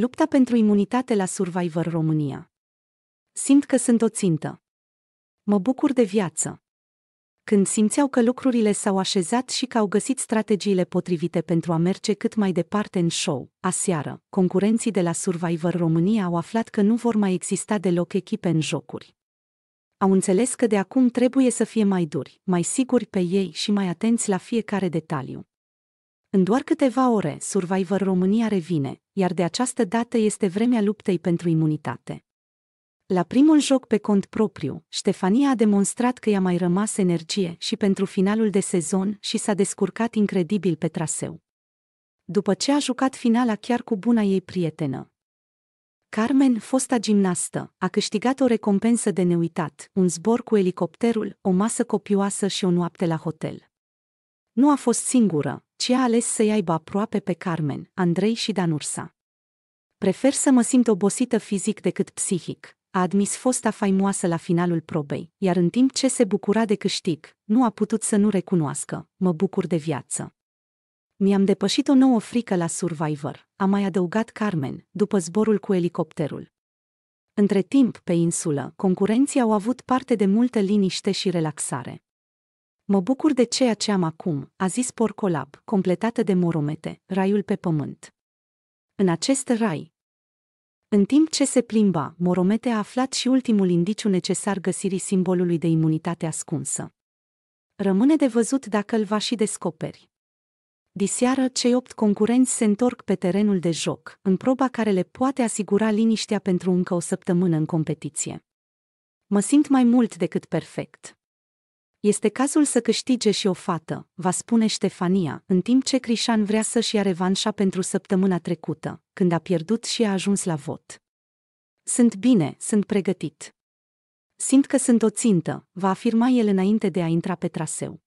Lupta pentru imunitate la Survivor România. Simt că sunt o țintă. Mă bucur de viață. Când simțeau că lucrurile s-au așezat și că au găsit strategiile potrivite pentru a merge cât mai departe în show, aseară, concurenții de la Survivor România au aflat că nu vor mai exista deloc echipe în jocuri. Au înțeles că de acum trebuie să fie mai duri, mai siguri pe ei și mai atenți la fiecare detaliu. În doar câteva ore, Survivor România revine, iar de această dată este vremea luptei pentru imunitate. La primul joc pe cont propriu, Ștefania a demonstrat că i-a mai rămas energie și pentru finalul de sezon și s-a descurcat incredibil pe traseu. După ce a jucat finala chiar cu buna ei prietenă. Carmen, fosta gimnastă, a câștigat o recompensă de neuitat, un zbor cu elicopterul, o masă copioasă și o noapte la hotel. Nu a fost singură, ce a ales să-i aibă aproape pe Carmen, Andrei și Danursa. Prefer să mă simt obosită fizic decât psihic, a admis fosta faimoasă la finalul probei, iar în timp ce se bucura de câștig, nu a putut să nu recunoască, mă bucur de viață. Mi-am depășit o nouă frică la Survivor, a mai adăugat Carmen, după zborul cu elicopterul. Între timp, pe insulă, concurenții au avut parte de multă liniște și relaxare. Mă bucur de ceea ce am acum, a zis Porcolab, completată de moromete, raiul pe pământ. În acest rai. În timp ce se plimba, Moromete a aflat și ultimul indiciu necesar găsirii simbolului de imunitate ascunsă. Rămâne de văzut dacă îl va și descoperi. Diseară, cei opt concurenți se întorc pe terenul de joc, în proba care le poate asigura liniștea pentru încă o săptămână în competiție. Mă simt mai mult decât perfect. Este cazul să câștige și o fată, va spune Ștefania, în timp ce Crișan vrea să-și ia revanșa pentru săptămâna trecută, când a pierdut și a ajuns la vot. Sunt bine, sunt pregătit. Simt că sunt o țintă, va afirma el înainte de a intra pe traseu.